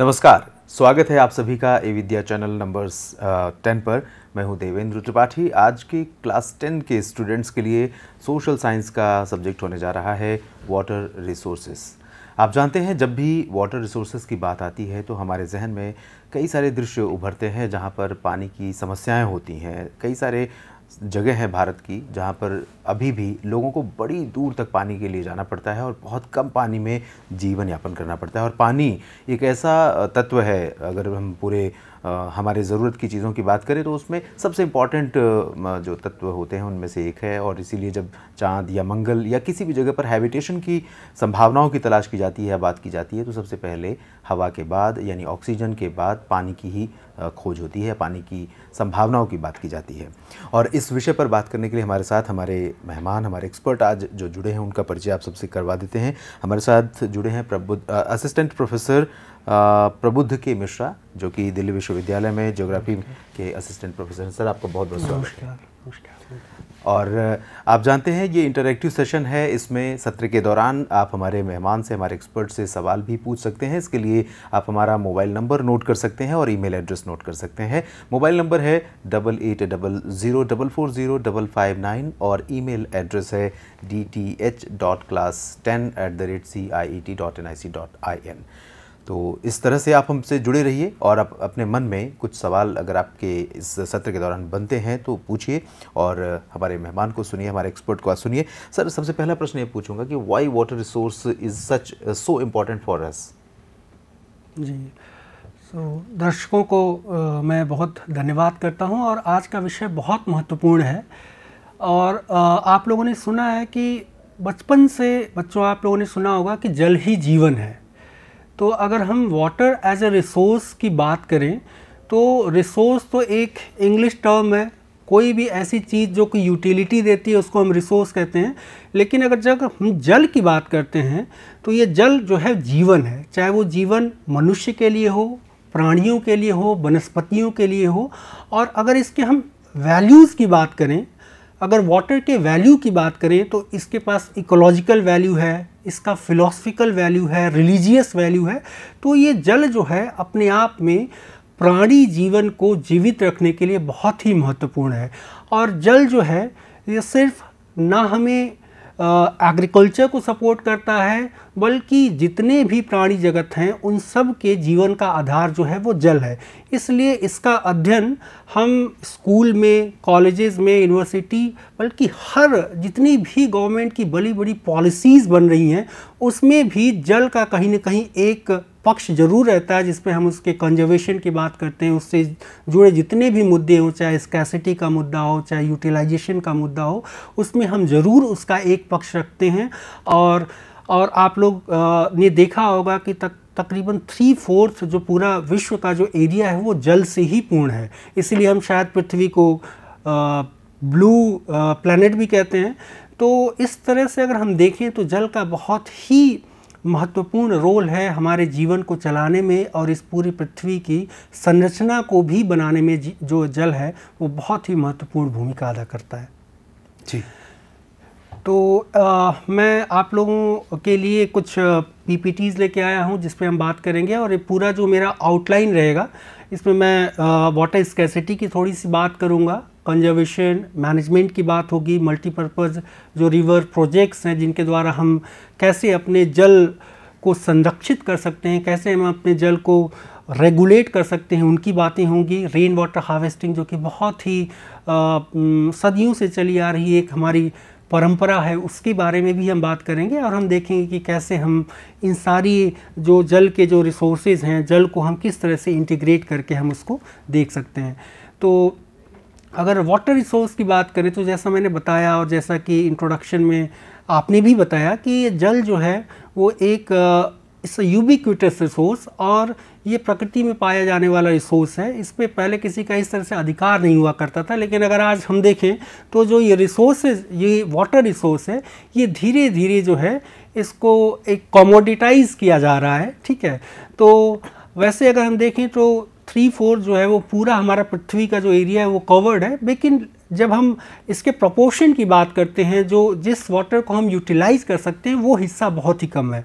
नमस्कार स्वागत है आप सभी का e Vidya channel number ten पर मैं हूं देवेंद्र त्रिपाठी आज की क्लास टेन के स्टूडेंट्स के लिए सोशल साइंस का सब्जेक्ट होने जा रहा है वाटर रिसोर्सेस आप जानते हैं जब भी वाटर रिसोर्सेज की बात आती है तो हमारे जहन में कई सारे दृश्य उभरते हैं जहाँ पर पानी की समस्याएं होती हैं कई सारे जगह है भारत की जहाँ पर अभी भी लोगों को बड़ी दूर तक पानी के लिए जाना पड़ता है और बहुत कम पानी में जीवन यापन करना पड़ता है और पानी एक ऐसा तत्व है अगर हम पूरे हमारे ज़रूरत की चीज़ों की बात करें तो उसमें सबसे इम्पॉर्टेंट जो तत्व होते हैं उनमें से एक है और इसीलिए जब चांद या मंगल या किसी भी जगह पर हैबिटेशन की संभावनाओं की तलाश की जाती है बात की जाती है तो सबसे पहले हवा के बाद यानी ऑक्सीजन के बाद पानी की ही खोज होती है पानी की संभावनाओं की बात की जाती है और इस विषय पर बात करने के लिए हमारे साथ हमारे मेहमान हमारे एक्सपर्ट आज जो जुड़े हैं उनका परिचय आप सबसे करवा देते हैं हमारे साथ जुड़े हैं प्रबुद्ध असिस्टेंट प्रोफेसर प्रबुद्ध के मिश्रा जो कि दिल्ली विश्वविद्यालय में ज्योग्राफी के असिस्टेंट प्रोफेसर सर आपको बहुत बहुत स्वागत है और आप जानते हैं ये इंटरेक्टिव सेशन है इसमें सत्र के दौरान आप हमारे मेहमान से हमारे एक्सपर्ट से सवाल भी पूछ सकते हैं इसके लिए आप हमारा मोबाइल नंबर नोट कर सकते हैं और ईमेल एड्रेस नोट कर सकते हैं मोबाइल नंबर है double eight double zero double four zero double five nine और ईमेल एड्रेस है D T H dot class ten at the rate C I E T dot N I C dot I N तो इस तरह से आप हमसे जुड़े रहिए और आप अपने मन में कुछ सवाल अगर आपके इस सत्र के दौरान बनते हैं तो पूछिए और हमारे मेहमान को सुनिए हमारे एक्सपर्ट को आज सुनिए सर सबसे पहला प्रश्न ये पूछूंगा कि why water resource is such so important for us जी सो so, दर्शकों को आ, uh, मैं बहुत धन्यवाद करता हूँ और आज का विषय बहुत महत्वपूर्ण है और आ, uh, आप लोगों ने सुना है कि बचपन से बच्चों आप लोगों ने सुना होगा कि जल ही जीवन है तो अगर हम वाटर एज ए रिसोर्स की बात करें तो रिसोर्स तो एक इंग्लिश टर्म है कोई भी ऐसी चीज़ जो कि यूटिलिटी देती है उसको हम रिसोर्स कहते हैं लेकिन अगर जब हम जल की बात करते हैं तो ये जल जो है जीवन है चाहे वो जीवन मनुष्य के लिए हो प्राणियों के लिए हो वनस्पतियों के लिए हो और अगर इसके हम वैल्यूज़ की बात करें अगर वाटर के वैल्यू की बात करें तो इसके पास इकोलॉजिकल वैल्यू है इसका फिलोसफिकल वैल्यू है रिलीजियस वैल्यू है तो ये जल जो है अपने आप में प्राणी जीवन को जीवित रखने के लिए बहुत ही महत्वपूर्ण है और जल जो है ये सिर्फ ना हमें एग्रीकल्चर को सपोर्ट करता है बल्कि जितने भी प्राणी जगत हैं उन सब के जीवन का आधार जो है वो जल है इसलिए इसका अध्ययन हम स्कूल में कॉलेजेस में यूनिवर्सिटी बल्कि हर जितनी भी गवर्नमेंट की बड़ी बड़ी पॉलिसीज़ बन रही हैं उसमें भी जल का कहीं ना कहीं एक पक्ष जरूर रहता है जिसमें हम उसके कंजर्वेशन की बात करते हैं उससे जुड़े जितने भी मुद्दे हों चाहे स्कैसिटी का मुद्दा हो चाहे यूटिलाइजेशन का मुद्दा हो उसमें हम ज़रूर उसका एक पक्ष रखते हैं और और आप लोग ने देखा होगा कि तक तकरीबन थ्री फोर्थ जो पूरा विश्व का जो एरिया है वो जल से ही पूर्ण है इसीलिए हम शायद पृथ्वी को आ, ब्लू प्लानट भी कहते हैं तो इस तरह से अगर हम देखें तो जल का बहुत ही महत्वपूर्ण रोल है हमारे जीवन को चलाने में और इस पूरी पृथ्वी की संरचना को भी बनाने में जो जल है वो बहुत ही महत्वपूर्ण भूमिका अदा करता है जी तो आ, मैं आप लोगों के लिए कुछ पी लेके आया हूँ जिसपे हम बात करेंगे और ये पूरा जो मेरा आउटलाइन रहेगा इसमें मैं वाटर स्कैसिटी की थोड़ी सी बात करूँगा कंजर्वेशन मैनेजमेंट की बात होगी मल्टीपर्पज़ जो रिवर प्रोजेक्ट्स हैं जिनके द्वारा हम कैसे अपने जल को संरक्षित कर सकते हैं कैसे हम अपने जल को रेगुलेट कर सकते हैं उनकी बातें होंगी रेन वाटर हार्वेस्टिंग जो कि बहुत ही आ, सदियों से चली आ रही एक हमारी परंपरा है उसके बारे में भी हम बात करेंगे और हम देखेंगे कि कैसे हम इन सारी जो जल के जो रिसोर्सेज हैं जल को हम किस तरह से इंटीग्रेट करके हम उसको देख सकते हैं तो अगर वाटर रिसोर्स की बात करें तो जैसा मैंने बताया और जैसा कि इंट्रोडक्शन में आपने भी बताया कि जल जो है वो एक इस यूबिक्यूटस रिसोर्स और ये प्रकृति में पाया जाने वाला रिसोर्स है इस पर पहले किसी का इस तरह से अधिकार नहीं हुआ करता था लेकिन अगर आज हम देखें तो जो ये रिसोर्सेज ये वाटर रिसोर्स है ये धीरे धीरे जो है इसको एक कॉमोडिटाइज किया जा रहा है ठीक है तो वैसे अगर हम देखें तो थ्री फोर जो है वो पूरा हमारा पृथ्वी का जो एरिया है वो कवर्ड है लेकिन जब हम इसके प्रपोर्शन की बात करते हैं जो जिस वाटर को हम यूटिलाइज़ कर सकते हैं वो हिस्सा बहुत ही कम है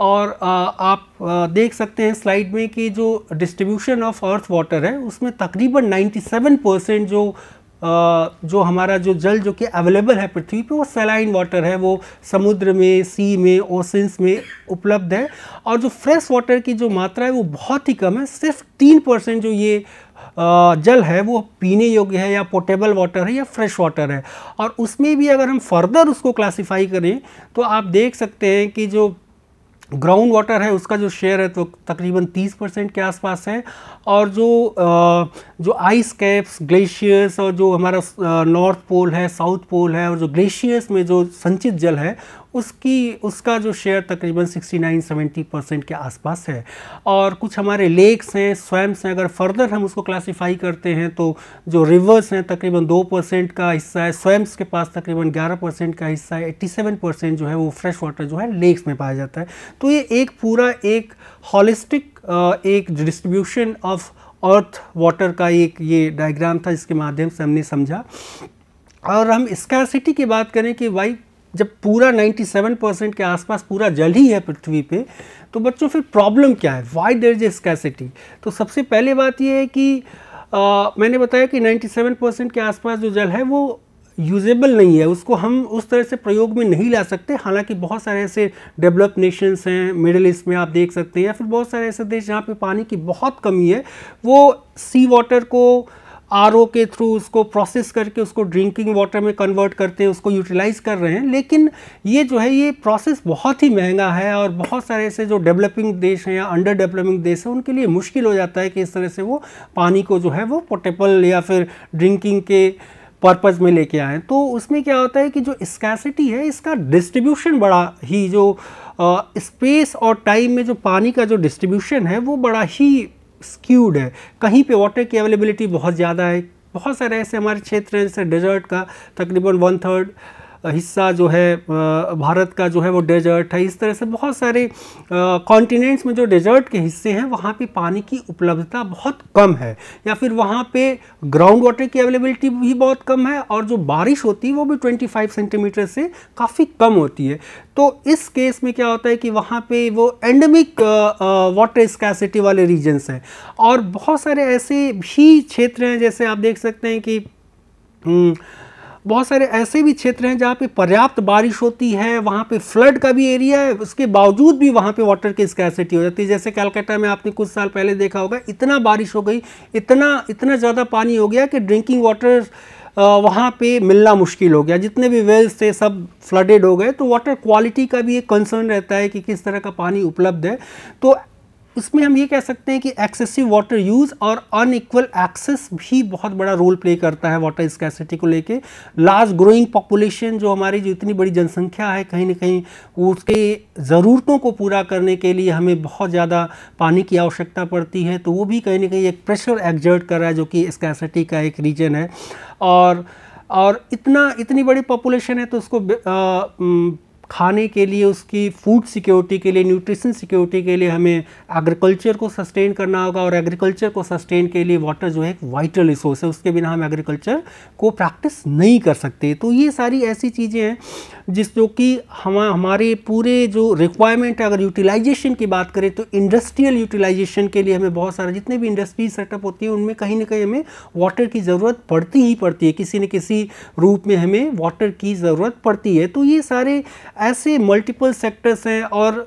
और आप देख सकते हैं स्लाइड में कि जो डिस्ट्रीब्यूशन ऑफ अर्थ वाटर है उसमें तकरीबन 97 परसेंट जो जो हमारा जो जल जो कि अवेलेबल है पृथ्वी पे वो सेलाइन वाटर है वो समुद्र में सी में ओसेंस में उपलब्ध है और जो फ्रेश वाटर की जो मात्रा है वो बहुत ही कम है सिर्फ तीन परसेंट जो ये जल है वो पीने योग्य है या पोटेबल वाटर है या फ्रेश वाटर है और उसमें भी अगर हम फर्दर उसको क्लासीफाई करें तो आप देख सकते हैं कि जो ग्राउंड वाटर है उसका जो शेयर है तो तकरीबन 30 परसेंट के आसपास है और जो जो आइस कैप्स ग्लेशियर्स और जो हमारा नॉर्थ पोल है साउथ पोल है और जो ग्लेशियर्स में जो संचित जल है उसकी उसका जो शेयर तकरीबन 69 70 परसेंट के आसपास है और कुछ हमारे लेक्स हैं स्वैम्स हैं अगर फर्दर हम उसको क्लासिफाई करते हैं तो जो रिवर्स हैं तकरीबन दो परसेंट का हिस्सा है स्वैम्स के पास तकरीबन ग्यारह परसेंट का हिस्सा है एट्टी सेवन परसेंट जो है वो फ्रेश वाटर जो है लेक्स में पाया जाता है तो ये एक पूरा एक हॉलिस्टिक एक डिस्ट्रीब्यूशन ऑफ अर्थ वाटर का एक ये डायग्राम था जिसके माध्यम से हमने समझा और हम स्कैरसिटी की बात करें कि वाई जब पूरा 97 परसेंट के आसपास पूरा जल ही है पृथ्वी पे तो बच्चों फिर प्रॉब्लम क्या है वाई देर इज स्कैसिटी तो सबसे पहले बात यह है कि आ, मैंने बताया कि 97 परसेंट के आसपास जो जल है वो यूजेबल नहीं है उसको हम उस तरह से प्रयोग में नहीं ला सकते हालांकि बहुत सारे ऐसे डेवलप नेशंस हैं मिडिल ईस्ट में आप देख सकते हैं या फिर बहुत सारे ऐसे देश जहाँ पे पानी की बहुत कमी है वो सी वाटर को आर के थ्रू उसको प्रोसेस करके उसको ड्रिंकिंग वाटर में कन्वर्ट करते हैं उसको यूटिलाइज़ कर रहे हैं लेकिन ये जो है ये प्रोसेस बहुत ही महंगा है और बहुत सारे ऐसे जो डेवलपिंग देश हैं या अंडर डेवलपिंग देश हैं उनके लिए मुश्किल हो जाता है कि इस तरह से वो पानी को जो है वो पोटेबल या फिर ड्रिंकिंग के पर्पज़ में लेके आएँ तो उसमें क्या होता है कि जो स्कैसिटी है इसका डिस्ट्रीब्यूशन बड़ा ही जो स्पेस और टाइम में जो पानी का जो डिस्ट्रीब्यूशन है वो बड़ा ही स्क्यूड है कहीं पे वाटर की अवेलेबिलिटी बहुत ज़्यादा है बहुत सारे ऐसे हमारे क्षेत्र हैं जैसे डेजर्ट का तकरीबन वन थर्ड हिस्सा जो है भारत का जो है वो डेजर्ट है इस तरह से बहुत सारे कॉन्टिनेंट्स में जो डेजर्ट के हिस्से हैं वहाँ पे पानी की उपलब्धता बहुत कम है या फिर वहाँ पे ग्राउंड वाटर की अवेलेबिलिटी भी बहुत कम है और जो बारिश होती है वो भी 25 सेंटीमीटर से काफ़ी कम होती है तो इस केस में क्या होता है कि वहाँ पे वो एंडमिक वाटर स्कैसिटी वाले रीजन्स हैं और बहुत सारे ऐसे भी क्षेत्र हैं जैसे आप देख सकते हैं कि हम्म, बहुत सारे ऐसे भी क्षेत्र हैं जहाँ पे पर्याप्त बारिश होती है वहाँ पे फ्लड का भी एरिया है उसके बावजूद भी वहाँ पे वाटर की स्कैसिटी हो जाती है जैसे कैलकाटा में आपने कुछ साल पहले देखा होगा इतना बारिश हो गई इतना इतना ज़्यादा पानी हो गया कि ड्रिंकिंग वाटर वहाँ पे मिलना मुश्किल हो गया जितने भी वेल्स थे सब फ्लडेड हो गए तो वाटर क्वालिटी का भी एक कंसर्न रहता है कि किस तरह का पानी उपलब्ध है तो उसमें हम ये कह सकते हैं कि एक्सेसिव वाटर यूज़ और अनइक्वल एक्सेस भी बहुत बड़ा रोल प्ले करता है वाटर स्कैसिटी को लेके लार्ज ग्रोइंग पॉपुलेशन जो हमारी जो इतनी बड़ी जनसंख्या है कहीं ना कहीं उसके ज़रूरतों को पूरा करने के लिए हमें बहुत ज़्यादा पानी की आवश्यकता पड़ती है तो वो भी कहीं ना कहीं एक प्रेशर एग्जर्ट कर रहा है जो कि स्कैसिटी का एक रीजन है और और इतना इतनी बड़ी पॉपुलेशन है तो उसको आ, खाने के लिए उसकी फूड सिक्योरिटी के लिए न्यूट्रिशन सिक्योरिटी के लिए हमें एग्रीकल्चर को सस्टेन करना होगा और एग्रीकल्चर को सस्टेन के लिए वाटर जो है एक वाइटल रिसोर्स है उसके बिना हम एग्रीकल्चर को प्रैक्टिस नहीं कर सकते तो ये सारी ऐसी चीज़ें हैं जिस जो कि हम हमारे पूरे जो रिक्वायरमेंट है अगर यूटिलाइजेशन की बात करें तो इंडस्ट्रियल यूटिलाइजेशन के लिए हमें बहुत सारे जितने भी इंडस्ट्री सेटअप होती है उनमें कहीं ना कहीं हमें वाटर की ज़रूरत पड़ती ही पड़ती है किसी न किसी रूप में हमें वाटर की ज़रूरत पड़ती है तो ये सारे ऐसे मल्टीपल सेक्टर्स हैं और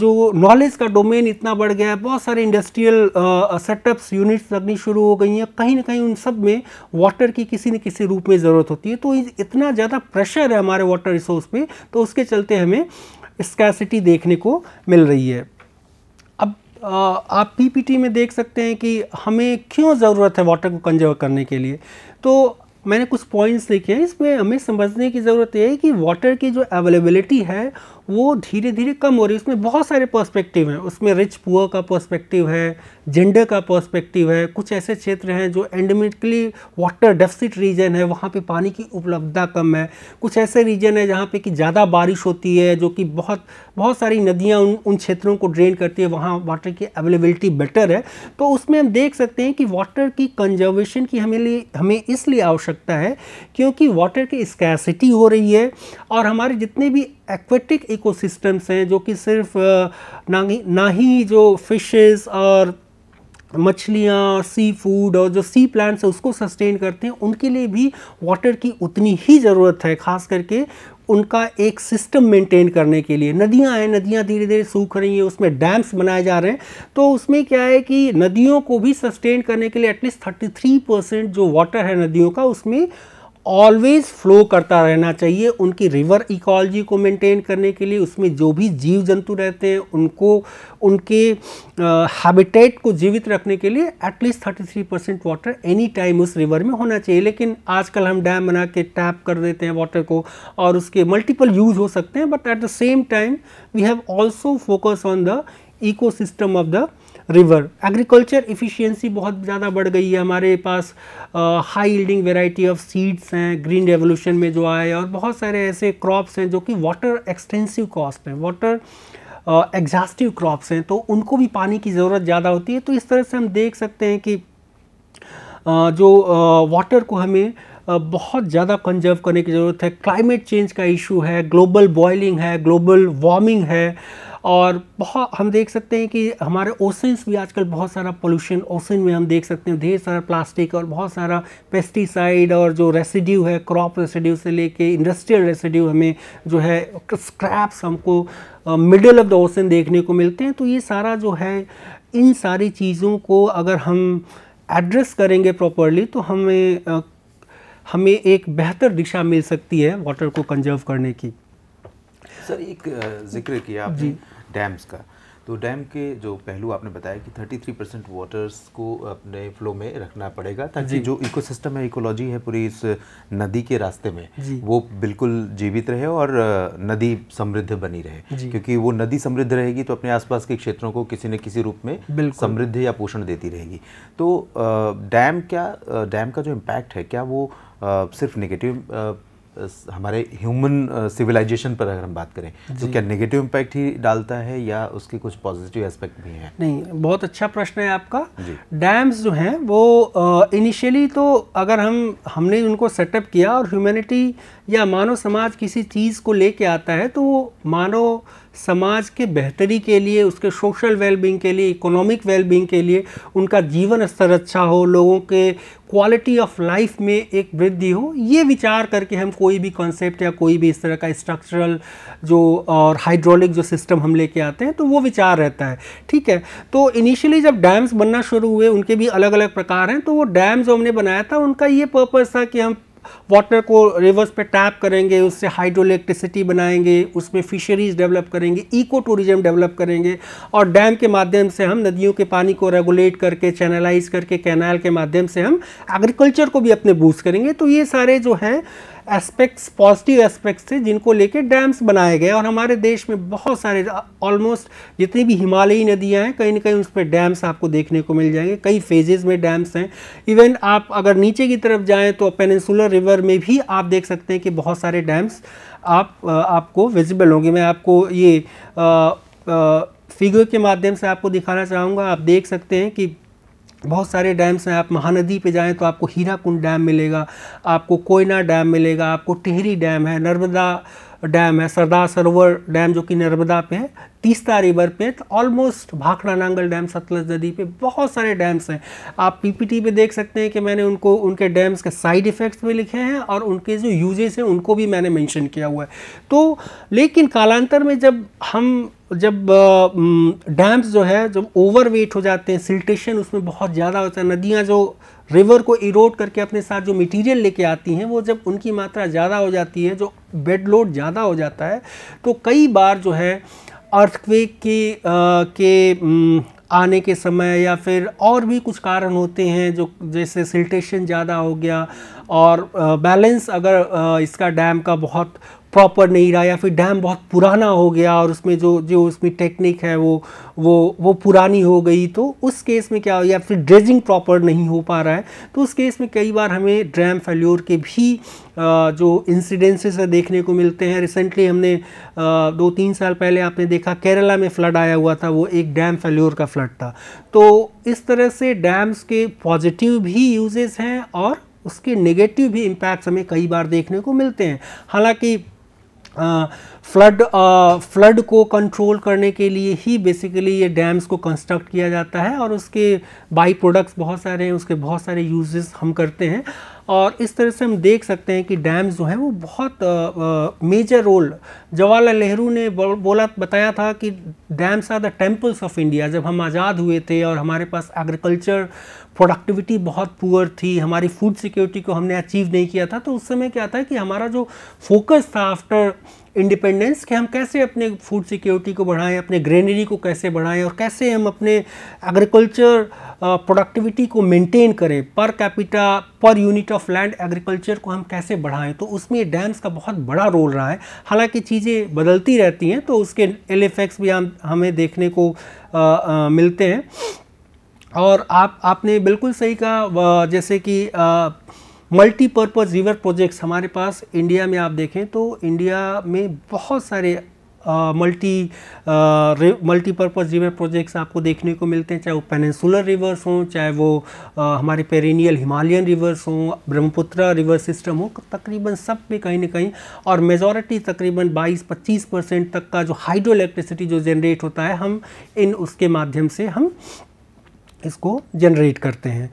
जो नॉलेज का डोमेन इतना बढ़ गया है बहुत सारे इंडस्ट्रियल सेटअप्स यूनिट्स लगनी शुरू हो गई हैं कहीं ना कहीं उन सब में वाटर की किसी न किसी रूप में ज़रूरत होती है तो इतना ज़्यादा प्रेशर है हमारे वाटर रिसोर्स पे तो उसके चलते हमें स्कैसिटी देखने को मिल रही है अब आप पीपीटी में देख सकते हैं कि हमें क्यों ज़रूरत है वाटर को कंजर्व करने के लिए तो मैंने कुछ पॉइंट्स लिखे हैं इसमें हमें समझने की ज़रूरत यह है कि वाटर की जो अवेलेबिलिटी है वो धीरे धीरे कम हो रही है उसमें बहुत सारे पर्सपेक्टिव हैं उसमें रिच पुअर का पर्सपेक्टिव है जेंडर का पर्सपेक्टिव है कुछ ऐसे क्षेत्र हैं जो एंडमिकली वाटर डेफिसिट रीजन है वहाँ पे पानी की उपलब्धता कम है कुछ ऐसे रीजन है जहाँ पे कि ज़्यादा बारिश होती है जो कि बहुत बहुत सारी नदियाँ उन उन क्षेत्रों को ड्रेन करती है वहाँ वाटर की अवेलेबिलिटी बेटर है तो उसमें हम देख सकते हैं कि वाटर की कंजर्वेशन की हमें लिए हमें इसलिए आवश्यकता है क्योंकि वाटर की स्कैसिटी हो रही है और हमारे जितने भी एक्वेटिक इकोसिस्टम्स हैं जो कि सिर्फ ना ही ना ही जो फिशेस और मछलियाँ सी फूड और जो सी प्लांट्स हैं उसको सस्टेन करते हैं उनके लिए भी वाटर की उतनी ही ज़रूरत है खास करके उनका एक सिस्टम मेंटेन करने के लिए नदियाँ हैं नदियाँ धीरे धीरे सूख रही हैं उसमें डैम्स बनाए जा रहे हैं तो उसमें क्या है कि नदियों को भी सस्टेन करने के लिए एटलीस्ट थ्री परसेंट जो वाटर है नदियों का उसमें ऑलवेज फ्लो करता रहना चाहिए उनकी रिवर इकोलॉजी को मेंटेन करने के लिए उसमें जो भी जीव जंतु रहते हैं उनको उनके हैबिटेट को जीवित रखने के लिए at least 33 percent water any time उस रिवर में होना चाहिए लेकिन आजकल हम डैम बना के टैप कर देते हैं वाटर को और उसके मल्टीपल यूज हो सकते हैं but at the same time we have also focus on the ecosystem of the river agriculture efficiency बहुत ज़्यादा बढ़ गई है हमारे पास high yielding variety of seeds हैं ग्रीन रेवोल्यूशन में जो आए और बहुत सारे ऐसे क्रॉप्स हैं जो कि वाटर एक्सटेंसिव कॉस्ट हैं वाटर एग्जास्टिव क्रॉप्स हैं तो उनको भी पानी की ज़रूरत ज़्यादा होती है तो इस तरह से हम देख सकते हैं कि uh, जो वाटर uh, को हमें बहुत ज़्यादा कंजर्व करने की ज़रूरत है क्लाइमेट चेंज का इशू है ग्लोबल बॉयलिंग है ग्लोबल वार्मिंग है और बहुत हम देख सकते हैं कि हमारे ओसन्स भी आजकल बहुत सारा पोल्यूशन ओसन में हम देख सकते हैं ढेर सारा प्लास्टिक और बहुत सारा पेस्टिसाइड और जो रेसिड्यू है क्रॉप रेसिड्यू से लेके इंडस्ट्रियल रेसिड्यू हमें जो है स्क्रैप्स हमको मिडिल ऑफ द ओसन देखने को मिलते हैं तो ये सारा जो है इन सारी चीज़ों को अगर हम एड्रेस करेंगे प्रॉपरली तो हमें हमें एक बेहतर दिशा मिल सकती है वाटर को कंजर्व करने की सर एक जिक्र किया आपने डैम्स का तो डैम के जो पहलू आपने बताया कि 33 परसेंट वाटर्स को अपने फ्लो में रखना पड़ेगा ताकि जो इकोसिस्टम है इकोलॉजी है पूरी इस नदी के रास्ते में वो बिल्कुल जीवित रहे और नदी समृद्ध बनी रहे क्योंकि वो नदी समृद्ध रहेगी तो अपने आसपास के क्षेत्रों को किसी न किसी रूप में समृद्ध या पोषण देती रहेगी तो डैम क्या डैम का जो इम्पैक्ट है क्या वो सिर्फ निगेटिव हमारे ह्यूमन सिविलाइजेशन uh, पर अगर हम बात करें तो क्या नेगेटिव इम्पैक्ट ही डालता है या उसके कुछ पॉजिटिव एस्पेक्ट भी हैं नहीं बहुत अच्छा प्रश्न है आपका डैम्स जो हैं वो इनिशियली uh, तो अगर हम हमने उनको सेटअप किया और ह्यूमैनिटी या मानव समाज किसी चीज़ को लेके आता है तो मानव समाज के बेहतरी के लिए उसके सोशल वेलबींग के लिए इकोनॉमिक वेलबींग के लिए उनका जीवन स्तर अच्छा हो लोगों के क्वालिटी ऑफ लाइफ में एक वृद्धि हो ये विचार करके हम कोई भी कॉन्सेप्ट या कोई भी इस तरह का स्ट्रक्चरल जो और हाइड्रोलिक जो सिस्टम हम लेके आते हैं तो वो विचार रहता है ठीक है तो इनिशियली जब डैम्स बनना शुरू हुए उनके भी अलग अलग प्रकार हैं तो वो डैम जो हमने बनाया था उनका ये पर्पज़ था कि हम वाटर को रिवर्स पे टैप करेंगे उससे हाइड्रो इलेक्ट्रिसिटी बनाएंगे उसमें फिशरीज डेवलप करेंगे इको टूरिज्म डेवलप करेंगे और डैम के माध्यम से हम नदियों के पानी को रेगुलेट करके चैनलाइज करके कैनाल के माध्यम से हम एग्रीकल्चर को भी अपने बूस्ट करेंगे तो ये सारे जो हैं एस्पेक्ट्स पॉजिटिव एस्पेक्ट्स थे जिनको लेके डैम्स बनाए गए और हमारे देश में बहुत सारे ऑलमोस्ट जितनी भी हिमालयी नदियाँ हैं कहीं ना कहीं उस पर डैम्स आपको देखने को मिल जाएंगे कई फेजेज़ में डैम्स हैं इवन आप अगर नीचे की तरफ जाएँ तो पेनसुलर रिवर में भी आप देख सकते हैं कि बहुत सारे डैम्स आप आपको विजिबल होंगे मैं आपको ये आ, आ, फिगर के माध्यम से आपको दिखाना चाहूँगा आप देख सकते हैं कि बहुत सारे डैम्स हैं आप महानदी पे जाएं तो आपको हीरा कुंड डैम मिलेगा आपको कोयना डैम मिलेगा आपको टिहरी डैम है नर्मदा डैम है सरदार सरोवर डैम जो कि नर्मदा पे है तीसरा रिवर पे तो ऑलमोस्ट भाखड़ा नांगल डैम सतलज नदी पे बहुत सारे डैम्स हैं आप पीपीटी पे देख सकते हैं कि मैंने उनको उनके डैम्स के साइड इफ़ेक्ट्स भी लिखे हैं और उनके जो यूजेस हैं उनको भी मैंने मेंशन किया हुआ है तो लेकिन कालांतर में जब हम जब डैम्स जो है जब ओवर हो जाते हैं सिल्टेशन उसमें बहुत ज़्यादा होता है नदियाँ जो रिवर को इरोड करके अपने साथ जो मटेरियल लेके आती हैं वो जब उनकी मात्रा ज़्यादा हो जाती है जो बेड लोड ज़्यादा हो जाता है तो कई बार जो है अर्थक्वेक के आ, के आने के समय या फिर और भी कुछ कारण होते हैं जो जैसे सिल्टेशन ज़्यादा हो गया और बैलेंस अगर इसका डैम का बहुत प्रॉपर नहीं रहा या फिर डैम बहुत पुराना हो गया और उसमें जो जो उसमें टेक्निक है वो वो वो पुरानी हो गई तो उस केस में क्या या फिर ड्रेजिंग प्रॉपर नहीं हो पा रहा है तो उस केस में कई बार हमें ड्रैम फेल्योर के भी जो इंसिडेंसेस है देखने को मिलते हैं रिसेंटली हमने दो तीन साल पहले आपने देखा केरला में फ्लड आया हुआ था वो एक डैम फेल्योर का फ्लड था तो इस तरह से डैम्स के पॉजिटिव भी यूजेस हैं और उसके नेगेटिव भी इम्पैक्ट्स हमें कई बार देखने को मिलते हैं हालांकि फ्लड फ्लड को कंट्रोल करने के लिए ही बेसिकली ये डैम्स को कंस्ट्रक्ट किया जाता है और उसके बाई प्रोडक्ट्स बहुत सारे हैं उसके बहुत सारे यूजेस हम करते हैं और इस तरह से हम देख सकते हैं कि डैम्स जो हैं वो बहुत आ, आ, मेजर रोल जवाहरलाल नेहरू ने बोला बताया था कि dams are the temples of India जब हम आज़ाद हुए थे और हमारे पास एग्रीकल्चर प्रोडक्टिविटी बहुत पुअर थी हमारी फूड सिक्योरिटी को हमने अचीव नहीं किया था तो उस समय क्या था कि हमारा जो फोकस था आफ्टर इंडिपेंडेंस कि हम कैसे अपने फूड सिक्योरिटी को बढ़ाएं अपने ग्रेनरी को कैसे बढ़ाएं और कैसे हम अपने एग्रीकल्चर प्रोडक्टिविटी को मेंटेन करें per capita per unit of land agriculture को हम कैसे बढ़ाएं तो उसमें डैम्स का बहुत बड़ा रोल रहा है हालांकि चीज़ें बदलती रहती हैं तो उसके एल भी हम हमें देखने को आ, आ, मिलते हैं और आप आपने बिल्कुल सही कहा जैसे कि मल्टीपर्पज़ रिवर प्रोजेक्ट्स हमारे पास इंडिया में आप देखें तो इंडिया में बहुत सारे मल्टी मल्टीपर्पज़ रिवर प्रोजेक्ट्स आपको देखने को मिलते हैं चाहे वो पेनसुलर रिवर्स हों चाहे वो आ, हमारे पेरिनियल हिमालयन रिवर्स हों ब्रह्मपुत्रा रिवर सिस्टम हो तकरीबन सब में कहीं ना कहीं और मेजॉरिटी तकरीबन 22-25 परसेंट तक का जो हाइड्रो इलेक्ट्रिसिटी जो जनरेट होता है हम इन उसके माध्यम से हम इसको जनरेट करते हैं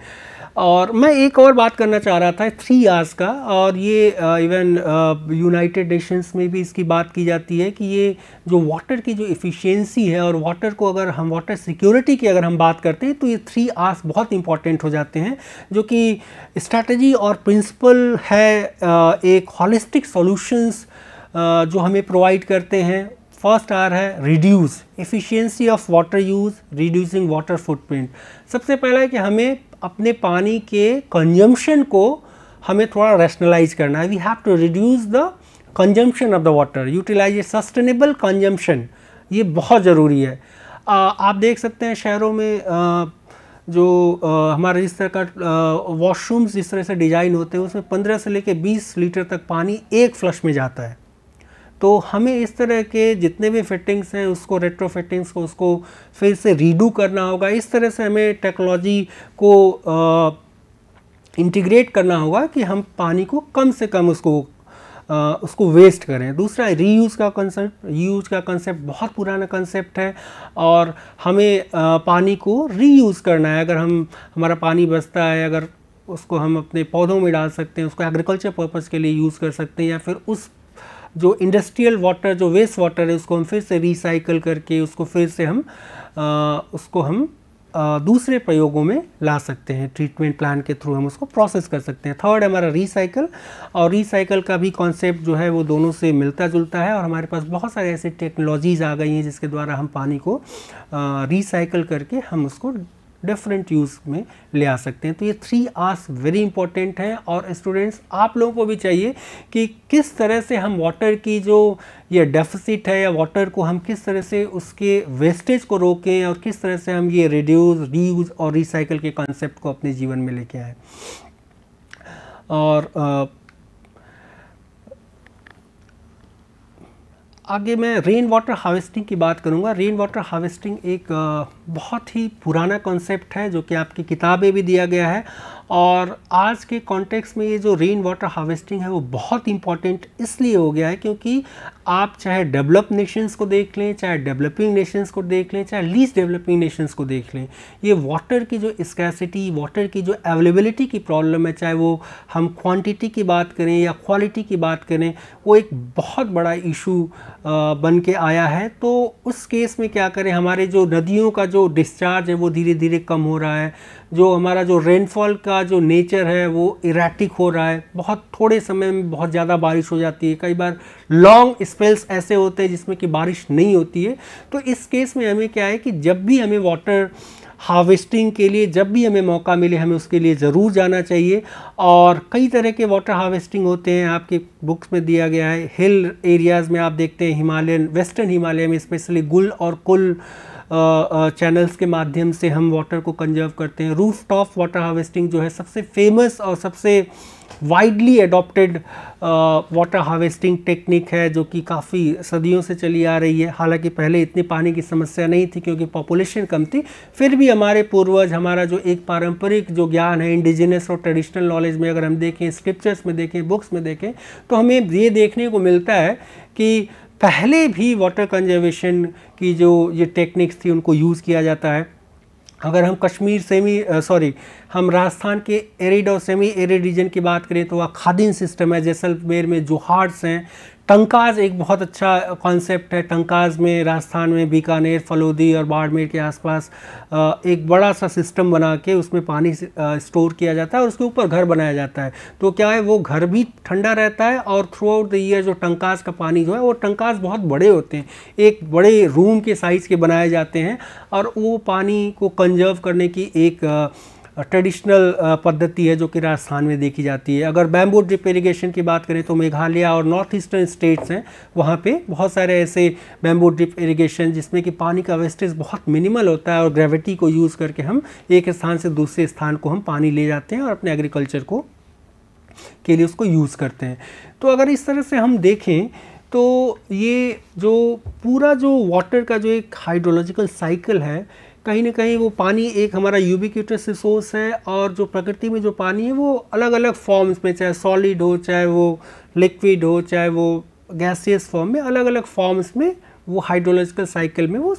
और मैं एक और बात करना चाह रहा था थ्री आर्स का और ये इवन यूनाइटेड नेशंस में भी इसकी बात की जाती है कि ये जो वाटर की जो इफ़िशेंसी है और वाटर को अगर हम वाटर सिक्योरिटी की अगर हम बात करते हैं तो ये थ्री आर्स बहुत इंपॉर्टेंट हो जाते हैं जो कि स्ट्रेटजी और प्रिंसिपल है uh, एक हॉलिस्टिक सॉल्यूशंस uh, जो हमें प्रोवाइड करते हैं फर्स्ट आर है reduce efficiency of water use reducing water footprint सबसे पहला है कि हमें अपने पानी के कंजम्पशन को हमें थोड़ा रैशनलाइज करना है we have to reduce the consumption of the water utilise sustainable consumption ये बहुत ज़रूरी है आ, आप देख सकते हैं शहरों में आ, जो हमारे जिस तरह का वॉशरूम्स जिस तरह से डिज़ाइन होते हैं उसमें 15 से लेकर 20 लीटर तक पानी एक फ्लश में जाता है तो हमें इस तरह के जितने भी फिटिंग्स हैं उसको रेट्रो फिटिंग्स को उसको फिर से रीडू करना होगा इस तरह से हमें टेक्नोलॉजी को इंटीग्रेट करना होगा कि हम पानी को कम से कम उसको आ, उसको वेस्ट करें दूसरा रीयूज़ का कंसेप्ट यूज का कंसेप्ट बहुत पुराना कंसेप्ट है और हमें आ, पानी को रीयूज़ करना है अगर हम हमारा पानी बचता है अगर उसको हम अपने पौधों में डाल सकते हैं उसको एग्रीकल्चर पर्पज़ के लिए यूज़ कर सकते हैं या फिर उस जो इंडस्ट्रियल वाटर जो वेस्ट वाटर है उसको हम फिर से रिसाइकल करके उसको फिर से हम आ, उसको हम आ, दूसरे प्रयोगों में ला सकते हैं ट्रीटमेंट प्लान के थ्रू हम उसको प्रोसेस कर सकते हैं थर्ड हमारा रिसाइकल और रिसाइकल का भी कॉन्सेप्ट जो है वो दोनों से मिलता जुलता है और हमारे पास बहुत सारे ऐसे टेक्नोलॉजीज़ आ गई हैं जिसके द्वारा हम पानी को रिसाइकल करके हम उसको डिफरेंट यूज़ में ले आ सकते हैं तो ये थ्री आर्स वेरी इंपॉर्टेंट हैं और स्टूडेंट्स आप लोगों को भी चाहिए कि किस तरह से हम वाटर की जो ये डेफिसिट है या वाटर को हम किस तरह से उसके वेस्टेज को रोकें और किस तरह से हम ये रिड्यूस रीयूज और रिसाइकल के कॉन्सेप्ट को अपने जीवन में लेके आए और आ, आगे मैं रेन वाटर हार्वेस्टिंग की बात करूंगा रेन वाटर हार्वेस्टिंग एक बहुत ही पुराना कॉन्सेप्ट है जो कि आपकी किताबें भी दिया गया है और आज के कॉन्टेक्स में ये जो रेन वाटर हार्वेस्टिंग है वो बहुत इंपॉर्टेंट इसलिए हो गया है क्योंकि आप चाहे डेवलप नेशंस को देख लें चाहे डेवलपिंग नेशंस को देख लें चाहे लीस्ट डेवलपिंग नेशंस को देख लें ये वाटर की जो स्कैसिटी वाटर की जो अवेलेबिलिटी की प्रॉब्लम है चाहे वो हम क्वांटिटी की बात करें या क्वालिटी की बात करें वो एक बहुत बड़ा इशू बन के आया है तो उस केस में क्या करें हमारे जो नदियों का जो डिस्चार्ज है वो धीरे धीरे कम हो रहा है जो हमारा जो रेनफॉल का जो नेचर है वो इराटिक हो रहा है बहुत थोड़े समय में बहुत ज़्यादा बारिश हो जाती है कई बार लॉन्ग स्पेल्स ऐसे होते हैं जिसमें कि बारिश नहीं होती है तो इस केस में हमें क्या है कि जब भी हमें वाटर हार्वेस्टिंग के लिए जब भी हमें मौका मिले हमें उसके लिए ज़रूर जाना चाहिए और कई तरह के वाटर हार्वेस्टिंग होते हैं आपके बुक्स में दिया गया है हिल एरियाज़ में आप देखते हैं हिमालयन वेस्टर्न हिमालय में स्पेशली गुल और कुल चैनल्स के माध्यम से हम वाटर को कंजर्व करते हैं रूफ टॉप वाटर हार्वेस्टिंग जो है सबसे फेमस और सबसे widely adopted water harvesting technique है जो कि काफ़ी सदियों से चली आ रही है हालांकि पहले इतनी पानी की समस्या नहीं थी क्योंकि पॉपुलेशन कम थी फिर भी हमारे पूर्वज हमारा जो एक पारंपरिक जो ज्ञान है इंडिजिनस और ट्रेडिशनल नॉलेज में अगर हम देखें स्क्रिप्चर्स में देखें बुक्स में देखें तो हमें ये देखने को मिलता है कि पहले भी वाटर कंजर्वेशन की जो ये टेक्निक्स थी उनको यूज़ किया जाता है अगर हम कश्मीर सेमी सॉरी हम राजस्थान के एरिड और सेमी एरिड रीजन की बात करें तो वह खादिन सिस्टम है जैसलमेर में जोहार्स हैं टंकाज एक बहुत अच्छा कॉन्सेप्ट है टंकाज में राजस्थान में बीकानेर फलोदी और बाड़मेर के आसपास एक बड़ा सा सिस्टम बना के उसमें पानी स्टोर किया जाता है और उसके ऊपर घर बनाया जाता है तो क्या है वो घर भी ठंडा रहता है और थ्रू आउट द ईयर जो टंकाज का पानी जो है वो टंकाज बहुत बड़े होते हैं एक बड़े रूम के साइज़ के बनाए जाते हैं और वो पानी को कंजर्व करने की एक आ, ट्रेडिशनल पद्धति है जो कि राजस्थान में देखी जाती है अगर बैम्बू ड्रिप इरीगेशन की बात करें तो मेघालय और नॉर्थ ईस्टर्न स्टेट्स हैं वहाँ पे बहुत सारे ऐसे बैम्बू ड्रिप इरीगेशन जिसमें कि पानी का वेस्टेज बहुत मिनिमल होता है और ग्रेविटी को यूज़ करके हम एक स्थान से दूसरे स्थान को हम पानी ले जाते हैं और अपने एग्रीकल्चर को के लिए उसको यूज़ करते हैं तो अगर इस तरह से हम देखें तो ये जो पूरा जो वाटर का जो एक हाइड्रोलॉजिकल साइकिल है कहीं ना कहीं वो पानी एक हमारा यूबिक्यूटस रिसोर्स है और जो प्रकृति में जो पानी है वो अलग अलग फॉर्म्स में चाहे सॉलिड हो चाहे वो लिक्विड हो चाहे वो गैसियस फॉर्म में अलग अलग फॉर्म्स में वो हाइड्रोलॉजिकल साइकिल में वो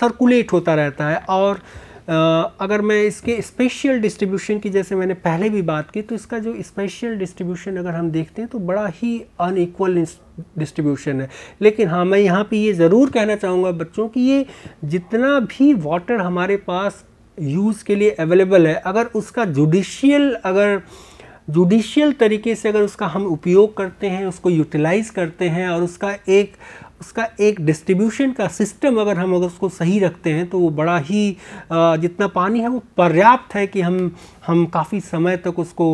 सर्कुलेट होता रहता है और अगर मैं इसके स्पेशियल डिस्ट्रीब्यूशन की जैसे मैंने पहले भी बात की तो इसका जो स्पेशियल डिस्ट्रीब्यूशन अगर हम देखते हैं तो बड़ा ही अनइक्वल डिस्ट्रीब्यूशन है लेकिन हाँ मैं यहाँ पे ये ज़रूर कहना चाहूँगा बच्चों कि ये जितना भी वाटर हमारे पास यूज़ के लिए अवेलेबल है अगर उसका जुडिशियल अगर जुडिशियल तरीके से अगर उसका हम उपयोग करते हैं उसको यूटिलाइज़ करते हैं और उसका एक उसका एक डिस्ट्रीब्यूशन का सिस्टम अगर हम अगर उसको सही रखते हैं तो वो बड़ा ही जितना पानी है वो पर्याप्त है कि हम हम काफ़ी समय तक उसको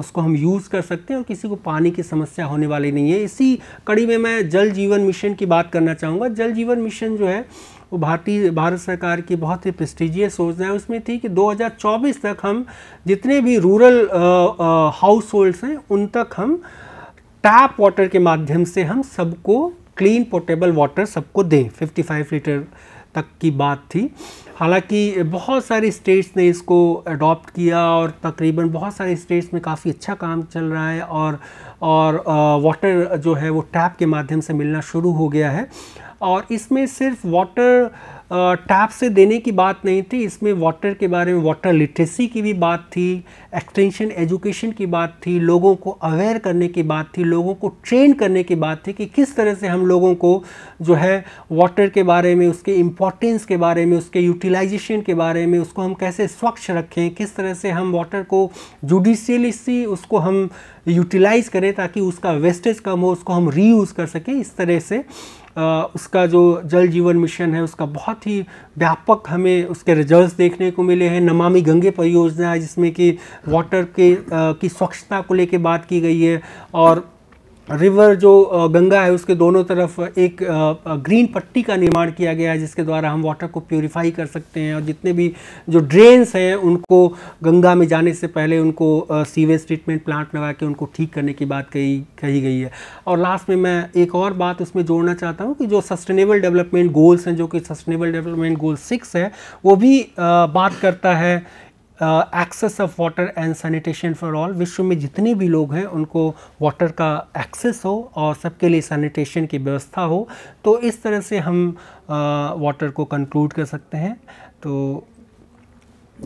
उसको हम यूज़ कर सकते हैं और किसी को पानी की समस्या होने वाली नहीं है इसी कड़ी में मैं जल जीवन मिशन की बात करना चाहूँगा जल जीवन मिशन जो है वो भारतीय भारत सरकार की बहुत ही प्रेस्टिजियस योजना है उसमें थी कि 2024 तक हम जितने भी रूरल हाउस होल्ड्स हैं उन तक हम टैप वाटर के माध्यम से हम सबको क्लीन पोर्टेबल वाटर सबको दें 55 लीटर तक की बात थी हालांकि बहुत सारे स्टेट्स ने इसको अडॉप्ट किया और तकरीबन बहुत सारे स्टेट्स में काफ़ी अच्छा काम चल रहा है और और वाटर जो है वो टैप के माध्यम से मिलना शुरू हो गया है और इसमें सिर्फ वाटर टैप से देने की बात नहीं थी इसमें वाटर के बारे में वाटर लिटरेसी की भी बात थी एक्सटेंशन एजुकेशन की बात थी लोगों को अवेयर करने की बात थी लोगों को ट्रेन करने की बात थी कि किस तरह से हम लोगों को जो है वाटर के बारे में उसके इम्पोर्टेंस के बारे में उसके यूटिलाइजेशन के बारे में उसको हम कैसे स्वच्छ रखें किस तरह से हम वाटर को जुडिशियली सी उसको हम यूटिलाइज़ करें ताकि उसका वेस्टेज कम हो उसको हम रीयूज़ कर सकें इस तरह से उसका जो जल जीवन मिशन है उसका बहुत ही व्यापक हमें उसके रिजल्ट्स देखने को मिले हैं नमामि गंगे परियोजना है जिसमें कि वाटर के की स्वच्छता को लेकर बात की गई है और रिवर जो गंगा है उसके दोनों तरफ एक ग्रीन पट्टी का निर्माण किया गया है जिसके द्वारा हम वाटर को प्योरीफाई कर सकते हैं और जितने भी जो ड्रेन्स हैं उनको गंगा में जाने से पहले उनको सीवेज ट्रीटमेंट प्लांट लगा के उनको ठीक करने की बात कही कही गई है और लास्ट में मैं एक और बात उसमें जोड़ना चाहता हूँ कि जो सस्टेनेबल डेवलपमेंट गोल्स हैं जो कि सस्टेनेबल डेवलपमेंट गोल सिक्स है वो भी बात करता है access of water and sanitation for all विश्व में जितने भी लोग हैं उनको वाटर का एक्सेस हो और सबके लिए सैनिटेशन की व्यवस्था हो तो इस तरह से हम वाटर uh, को कंक्लूड कर सकते हैं तो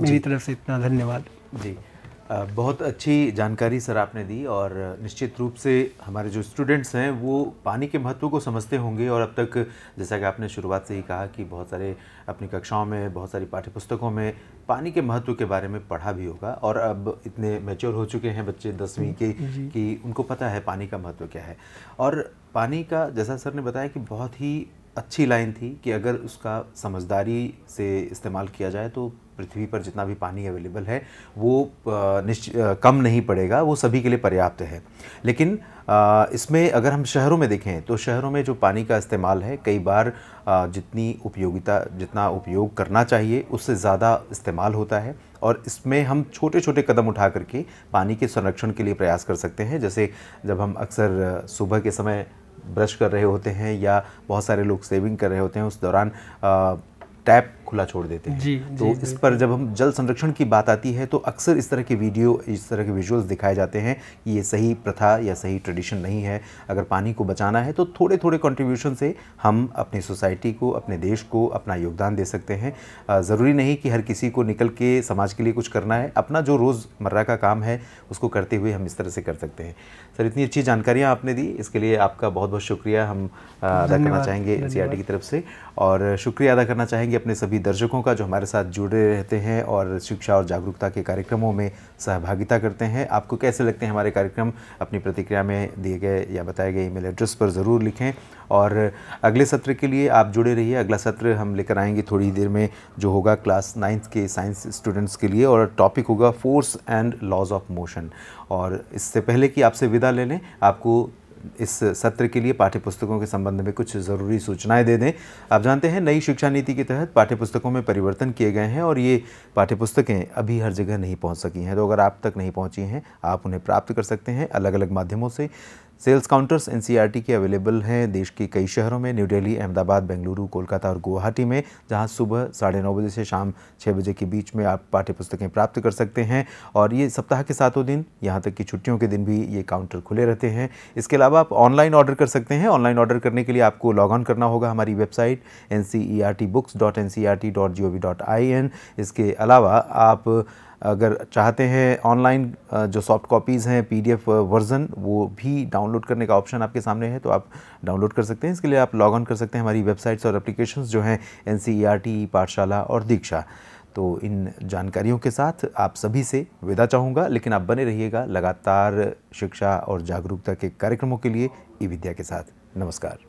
मेरी तरफ से इतना धन्यवाद जी बहुत अच्छी जानकारी सर आपने दी और निश्चित रूप से हमारे जो स्टूडेंट्स हैं वो पानी के महत्व को समझते होंगे और अब तक जैसा कि आपने शुरुआत से ही कहा कि बहुत सारे अपनी कक्षाओं में बहुत सारी पाठ्यपुस्तकों में पानी के महत्व के बारे में पढ़ा भी होगा और अब इतने मेच्योर हो चुके हैं बच्चे दसवीं के कि उनको पता है पानी का महत्व क्या है और पानी का जैसा सर ने बताया कि बहुत ही अच्छी लाइन थी कि अगर उसका समझदारी से इस्तेमाल किया जाए तो पृथ्वी पर जितना भी पानी अवेलेबल है वो निश्चित कम नहीं पड़ेगा वो सभी के लिए पर्याप्त है लेकिन इसमें अगर हम शहरों में देखें तो शहरों में जो पानी का इस्तेमाल है कई बार जितनी उपयोगिता जितना उपयोग करना चाहिए उससे ज़्यादा इस्तेमाल होता है और इसमें हम छोटे छोटे कदम उठा करके पानी के संरक्षण के लिए प्रयास कर सकते हैं जैसे जब हम अक्सर सुबह के समय ब्रश कर रहे होते हैं या बहुत सारे लोग सेविंग कर रहे होते हैं उस दौरान टैप खुला छोड़ देते हैं जी, तो जी, इस पर जब हम जल संरक्षण की बात आती है तो अक्सर इस तरह के वीडियो इस तरह के विजुअल्स दिखाए जाते हैं कि ये सही प्रथा या सही ट्रेडिशन नहीं है अगर पानी को बचाना है तो थोड़े थोड़े कंट्रीब्यूशन से हम अपनी सोसाइटी को अपने देश को अपना योगदान दे सकते हैं ज़रूरी नहीं कि हर किसी को निकल के समाज के लिए कुछ करना है अपना जो रोज़मर्रा का काम है उसको करते हुए हम इस तरह से कर सकते हैं सर इतनी अच्छी जानकारियाँ आपने दी इसके लिए आपका बहुत बहुत शुक्रिया हम अदा करना चाहेंगे एन की तरफ से और शुक्रिया अदा करना चाहेंगे अपने सभी सभी दर्शकों का जो हमारे साथ जुड़े रहते हैं और शिक्षा और जागरूकता के कार्यक्रमों में सहभागिता करते हैं आपको कैसे लगते हैं हमारे कार्यक्रम अपनी प्रतिक्रिया में दिए गए या बताए गए ईमेल एड्रेस पर ज़रूर लिखें और अगले सत्र के लिए आप जुड़े रहिए अगला सत्र हम लेकर आएंगे थोड़ी देर में जो होगा क्लास नाइन्थ के साइंस स्टूडेंट्स के लिए और टॉपिक होगा force and laws of motion और इससे पहले कि आपसे विदा ले लें आपको इस सत्र के लिए पाठ्य पुस्तकों के संबंध में कुछ ज़रूरी सूचनाएं दे दें आप जानते हैं नई शिक्षा नीति के तहत पाठ्य पुस्तकों में परिवर्तन किए गए हैं और ये पाठ्य पुस्तकें अभी हर जगह नहीं पहुंच सकी हैं तो अगर आप तक नहीं पहुंची हैं आप उन्हें प्राप्त कर सकते हैं अलग अलग माध्यमों से सेल्स काउंटर्स एनसीईआरटी के अवेलेबल हैं देश के कई शहरों में न्यू दिल्ली अहमदाबाद बेंगलुरु कोलकाता और गुवाहाटी में जहां सुबह साढ़े नौ बजे से शाम छः बजे के बीच में आप पाठ्य पुस्तकें प्राप्त कर सकते हैं और ये सप्ताह के सातों दिन यहां तक कि छुट्टियों के दिन भी ये काउंटर खुले रहते हैं इसके अलावा आप ऑनलाइन ऑर्डर कर सकते हैं ऑनलाइन ऑर्डर करने के लिए आपको लॉग ऑन करना होगा हमारी website N C E R T books dot N C R T dot G O V dot I N इसके अलावा आप अगर चाहते हैं ऑनलाइन जो सॉफ्ट कॉपीज़ हैं पीडीएफ वर्ज़न वो भी डाउनलोड करने का ऑप्शन आपके सामने है तो आप डाउनलोड कर सकते हैं इसके लिए आप लॉग ऑन कर सकते हैं हमारी वेबसाइट्स और एप्लीकेशन जो हैं एन पाठशाला e और दीक्षा तो इन जानकारियों के साथ आप सभी से विदा चाहूँगा लेकिन आप बने रहिएगा लगातार शिक्षा और जागरूकता के कार्यक्रमों के लिए ई विद्या के साथ नमस्कार